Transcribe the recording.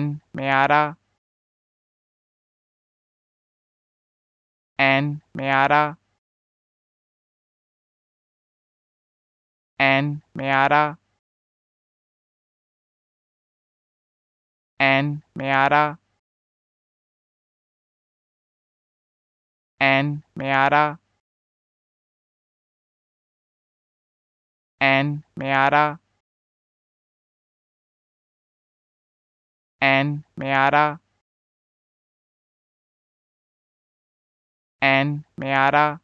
N Meada N Meada N Meada N Meada N Meada N Meada, and Miata and Miata